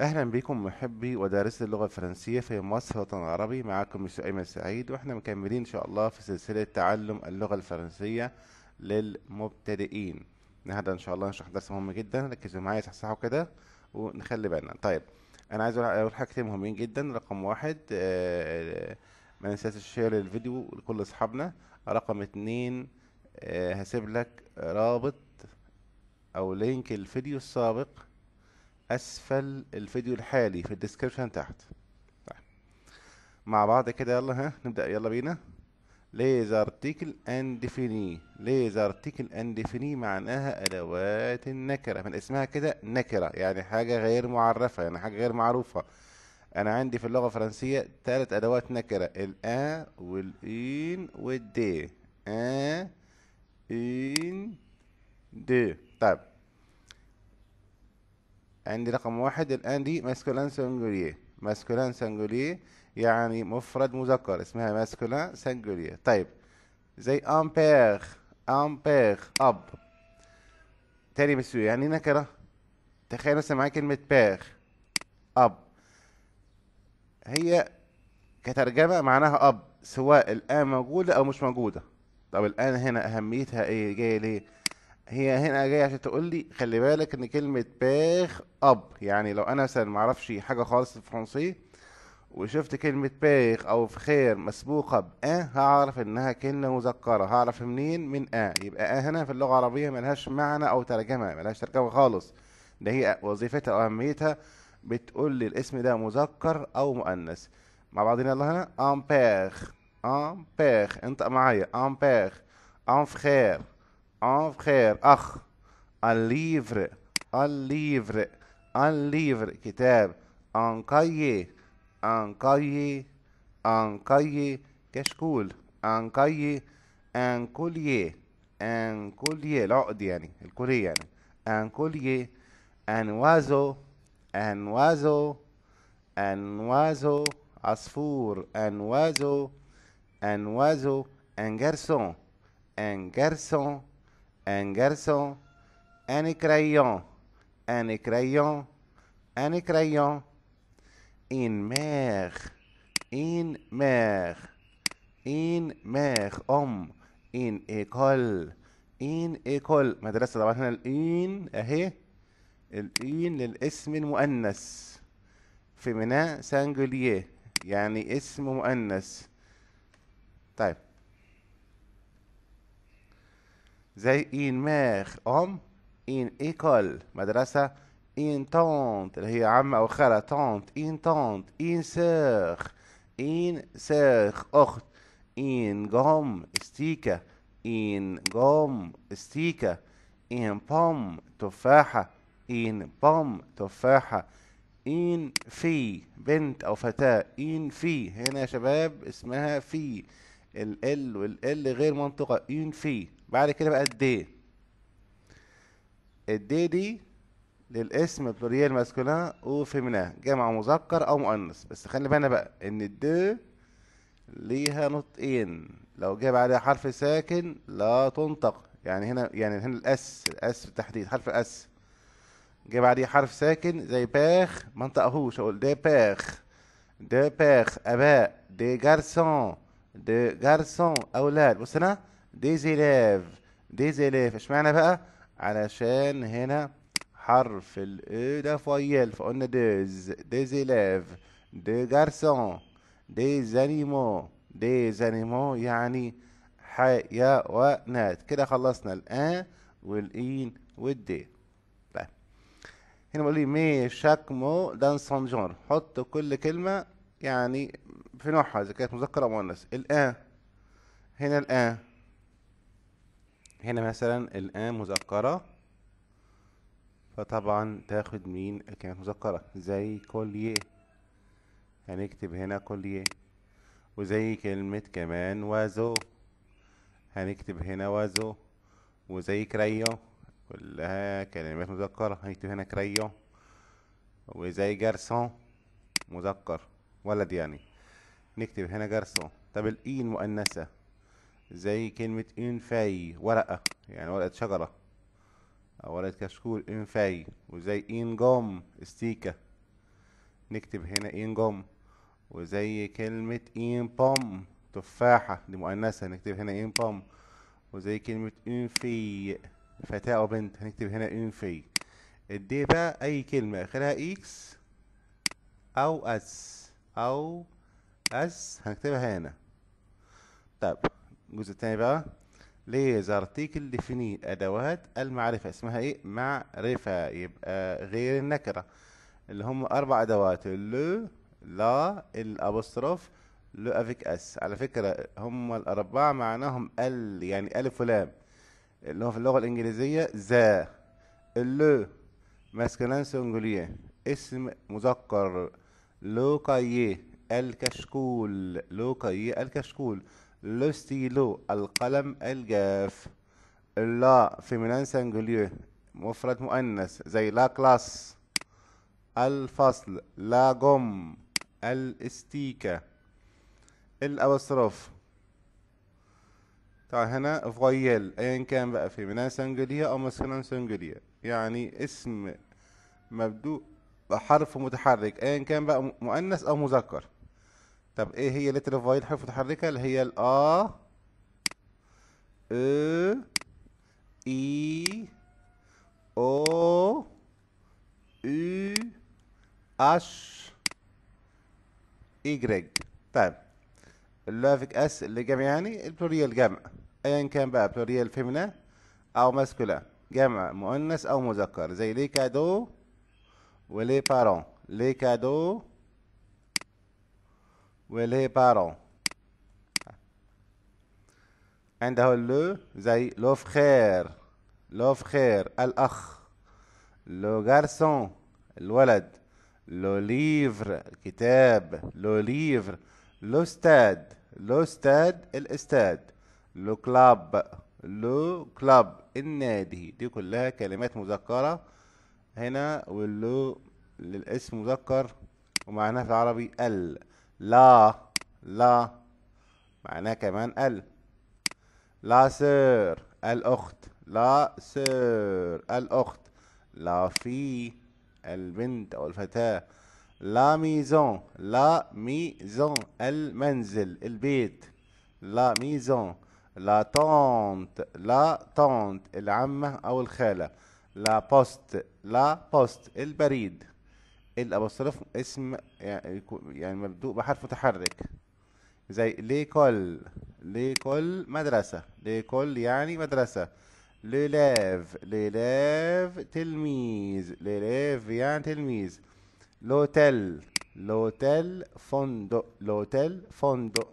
اهلا بكم محبي ودارس اللغه الفرنسيه في مصر وطن العربي معاكم مش ايمن سعيد واحنا مكملين ان شاء الله في سلسله تعلم اللغه الفرنسيه للمبتدئين النهارده ان شاء الله نشرح درس مهم جدا ركزوا معايا صحصحوا كده ونخلي بالنا طيب انا عايز اقول حاجتين مهمين جدا رقم واحد آه، آه، ما ننساش الشير للفيديو لكل اصحابنا رقم اتنين آه، هسيب لك رابط او لينك الفيديو السابق اسفل الفيديو الحالي في الديسكربشن تحت طيب. مع بعض كده يلا ها نبدا يلا بينا ليزر تيكل اند فيني ليزر تيكل اند فيني معناها ادوات النكره من اسمها كده نكره يعني حاجه غير معرفه يعني حاجه غير معروفه انا عندي في اللغه الفرنسيه ثلاث ادوات نكره الا والان والدي ا ان دي طيب عندي رقم واحد الآن دي ماسكولان سنجوليه ماسكولان سنجوليه يعني مفرد مذكر اسمها ماسكولان سنجوليه طيب زي امبير امبير اب تاني بس يعني نكرة تخيل مثلا معايا كلمة بير اب هي كترجمة معناها اب سواء الآن موجودة أو مش موجودة طب الآن هنا أهميتها إيه جاية ليه هي هنا جايه عشان تقول لي خلي بالك ان كلمه باخ اب يعني لو انا مثلا معرفش حاجه خالص في الفرنسيه وشفت كلمه باخ او فخير مسبوقه ب ا هعرف انها كلمه مذكره هعرف منين من ا يبقى ا هنا في اللغه العربيه ملهاش معنى او ترجمه ملهاش ترجمه خالص ده هي وظيفتها او اهميتها بتقول لي الاسم ده مذكر او مؤنث مع بعضنا يلا هنا امبير امبير انطق معايا امبير خير en frère أخ un livre un livre un livre كتاب un cahier un cahier un cahier كشكول un cahier un collier un collier العقد يعني الكلية يعني un collier un oiseau un oiseau un oiseau عصفور un oiseau un oiseau un garçon un garçon ان جرسو اني كريون اني كريون اني كريون ان ماخ ان ماخ ان ماخ ام ان ايكول ان ايكول مدرسة طبعا هنا الان اهي الان للاسم المؤنث في ميناء سانجوليه يعني اسم مؤنث طيب زي إين ماخ أم إين إيكول مدرسة إين تونت اللي هي عم أو خالة تونت إين تونت إين سيخ إين سيخ أخت إين جوم استيكة إين جوم استيكة إين بوم تفاحة إين بوم تفاحة إين في بنت أو فتاة إين في هنا يا شباب اسمها في ال ال وال ال غير منطقة ينفي بعد كده بقى الدي الدي دي للاسم بريال ماسكولين وفيمينان جمع مذكر او مؤنث بس خلي بالنا بقى ان الدي ليها نطقين لو جه بعدها حرف ساكن لا تنطق يعني هنا يعني هنا الاس الاس بالتحديد حرف الاس جه بعديه حرف ساكن زي باخ ما انطقهوش اقول دي باخ دي باخ اباء دي جارسون دي جارسون اولاد بص هنا ديزيليف ليف ديزي اشمعنى بقى علشان هنا حرف الاي ده فيل فقلنا ديز ديزيليف ليف دي جارسون دي زانيمو دي زانيمو يعني حيوانات كده خلصنا الان والإين والدي طيب. هنا بقول لي مي شاك مو دان سون جونر حط كل كلمة يعني في نوعها إذا كانت مذكر أو مؤنث الان هنا الان هنا مثلا الان مذكرة فطبعا تاخد مين كانت مذكرة زي كولية هنكتب يعني هنا كولية وزي كلمة كمان وازو هنكتب يعني هنا وازو وزي كريو كلها كلمات مذكرة هنكتب يعني هنا كريو وزي جارسون مذكر ولد يعني نكتب هنا جرسون طب الاي المؤنثة زي كلمة انفاي ورقة يعني ورقة شجرة أو ورقة كشكول انفاي وزي انجام استيكة نكتب هنا انجام وزي كلمة انبام تفاحة دي مؤنثة نكتب هنا انبام وزي كلمة انفي فتاة أو بنت هنكتب هنا انفي الدي بقى أي كلمة آخرها اكس أو اس أو اس هنكتبها هنا طب الجزء الثاني بقى ارتيكل ديفيني ادوات المعرفه اسمها ايه معرفه يبقى غير النكره اللي هم اربع ادوات لو لا الابوستروف لو افيك اس على فكره هم الاربعه معناهم ال يعني الف ولام اللي هو في اللغه الانجليزيه ذا لو ماسكلان سونجوليه اسم مذكر لو الكشكول لوكي الكشكول لو ستيلو القلم الجاف لا فيمينان سانجوليو مفرد مؤنث زي لا كلاس الفصل لا جوم الاستيكة الأبستروف تعال هنا فويل ايا كان بقى فيمينان سانجوليو او مسكنان سانجوليو يعني اسم مبدوء بحرف متحرك ايا كان بقى مؤنث او مذكر طب ايه هي لتر اوف واي الحروف المتحركه اللي هي ال ا اي او اي اش جريج طيب اللوفيك اس اللي جمع يعني البلوريال جمع ايا كان بقى بلوريال فيمنا او ماسكولا جمع مؤنث او مذكر زي لي كادو ولي بارون لي كادو ولي بارون عنده لو زي لو فخير لو فخير الأخ لو جارسون الولد لو ليفر كتاب لو ليفر لو ستاد لو ستاد الاستاد لو كلاب لو كلاب النادي دي كلها كلمات مذكرة هنا واللو للاسم مذكر ومعناها في العربي ال لا لا معناها كمان ال لا سير الأخت لا سير الأخت لا في البنت أو الفتاة لا ميزون لا ميزون المنزل البيت لا ميزون لا تونت لا تونت العمة أو الخالة لا بوست لا بوست البريد الابوستروف اسم يعني يعني مبدوء بحرف متحرك زي ليكول ليكول مدرسة ليكول يعني مدرسة لولاف لولاف تلميذ لولاف يعني تلميذ لوتيل لوتيل فندق لوتيل فندق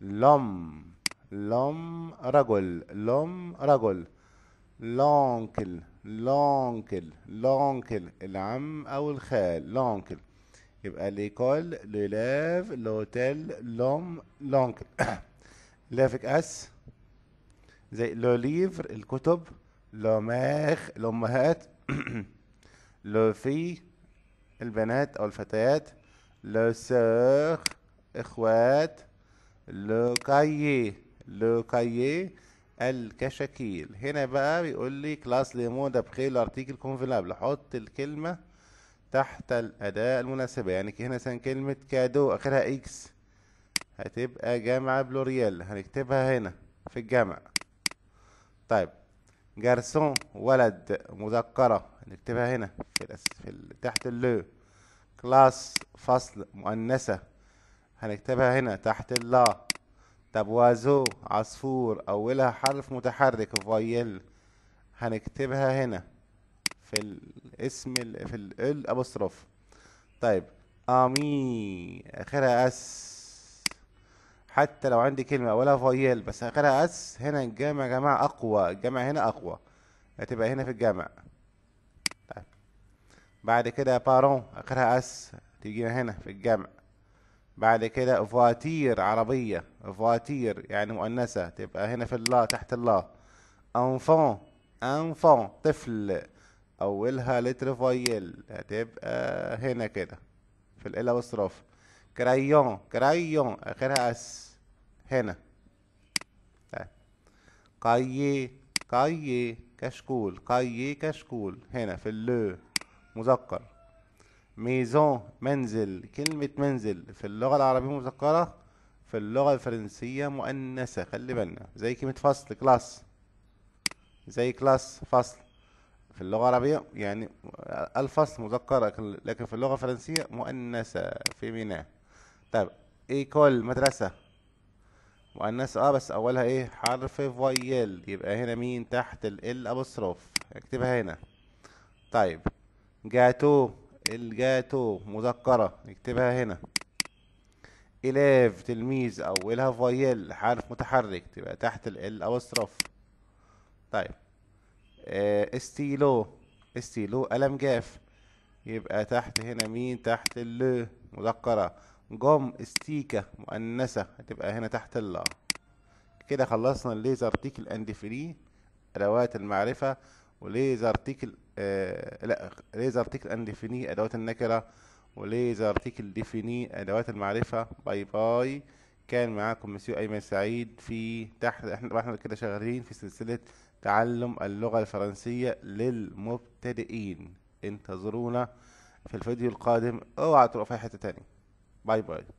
لوم لوم رجل لوم رجل لونكل لونكل لونكل العم او الخال لونكل يبقى ليكول لولاف لوتيل لوم لونكل لافك اس زي لو ليفر الكتب لو ماخ الامهات لو في البنات او الفتيات لو سوخ اخوات لو كايي لو كايي الكشاكيل هنا بقى بيقول لي كلاس لمودا بخيل الارتيكل كونفينابل حط الكلمة تحت الأداة المناسبة يعني هنا مثلا كلمة كادو آخرها إكس هتبقى جامعة بلوريال هنكتبها هنا في الجامع طيب جارسون ولد مذكرة هنكتبها هنا في, في تحت اللو e. كلاس فصل مؤنثة هنكتبها هنا تحت اللا تبوازو عصفور أولها حرف متحرك فايل هنكتبها هنا في الاسم ال في ال طيب أمي آخرها أس حتى لو عندي كلمة أولها فايل بس آخرها أس هنا الجمع يا جماعة أقوى الجمع هنا أقوى هتبقى هنا في الجمع طيب بعد كده بارون آخرها أس تيجي هنا في الجمع بعد كده فواتير عربية فواتير يعني مؤنثة تبقى هنا في الله تحت الله انفون انفون طفل أولها لتر فايل هتبقى هنا كده في الالة والصراف كرايون كرايون آخرها أس هنا طيب. قايي قايي كشكول قايي كشكول هنا في اللو مذكر ميزون منزل كلمة منزل في اللغة العربية مذكرة في اللغة الفرنسية مؤنثة خلي بالنا زي كلمة فصل كلاس زي كلاس فصل في اللغة العربية يعني الفصل مذكرة لكن في اللغة الفرنسية مؤنثة ميناء طيب ايكول مدرسة مؤنثة اه بس اولها ايه حرف فويل يبقى هنا مين تحت ال ابوستروف اكتبها هنا طيب جاتو الجاتو مذكرة نكتبها هنا إلاف تلميذ أو إلها فايل حرف متحرك تبقى تحت ال أوسترف طيب آه استيلو استيلو قلم جاف يبقى تحت هنا مين تحت ال مذكرة جم استيكة مؤنثة هتبقى هنا تحت ال كده خلصنا الليزر تيك الأندفري فري أدوات المعرفة وليز تيكل آه لا ليز تيكل ديفيني ادوات النكره وليز تيكل ديفيني ادوات المعرفه باي باي كان معاكم مسيو ايمن سعيد في تحت احنا احنا كده شغالين في سلسله تعلم اللغه الفرنسيه للمبتدئين انتظرونا في الفيديو القادم اوعى تروحوا في حته تانية باي باي